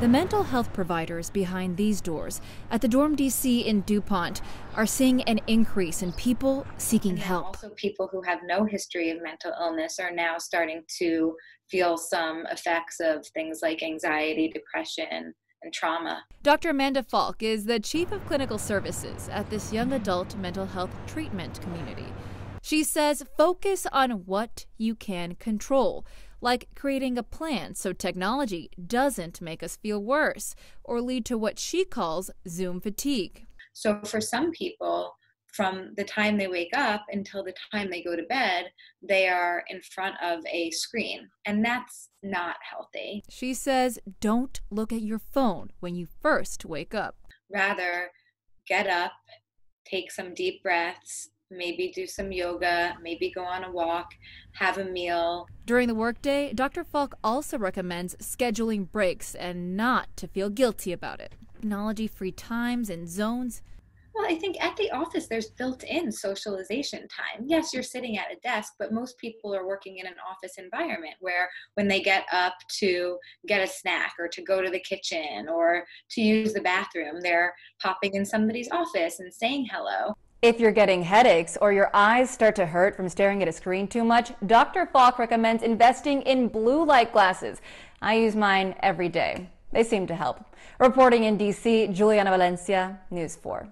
The mental health providers behind these doors at the Dorm DC in DuPont are seeing an increase in people seeking help. Also, people who have no history of mental illness are now starting to feel some effects of things like anxiety, depression, and trauma. Dr. Amanda Falk is the Chief of Clinical Services at this young adult mental health treatment community. She says focus on what you can control, like creating a plan so technology doesn't make us feel worse or lead to what she calls Zoom fatigue. So for some people, from the time they wake up until the time they go to bed, they are in front of a screen. And that's not healthy. She says, don't look at your phone when you first wake up. Rather, get up, take some deep breaths, maybe do some yoga, maybe go on a walk, have a meal. During the workday, Dr. Falk also recommends scheduling breaks and not to feel guilty about it. Technology free times and zones. Well, I think at the office, there's built in socialization time. Yes, you're sitting at a desk, but most people are working in an office environment where when they get up to get a snack or to go to the kitchen or to use the bathroom, they're popping in somebody's office and saying hello. If you're getting headaches or your eyes start to hurt from staring at a screen too much, Dr. Falk recommends investing in blue light glasses. I use mine every day. They seem to help. Reporting in DC, Juliana Valencia, News 4.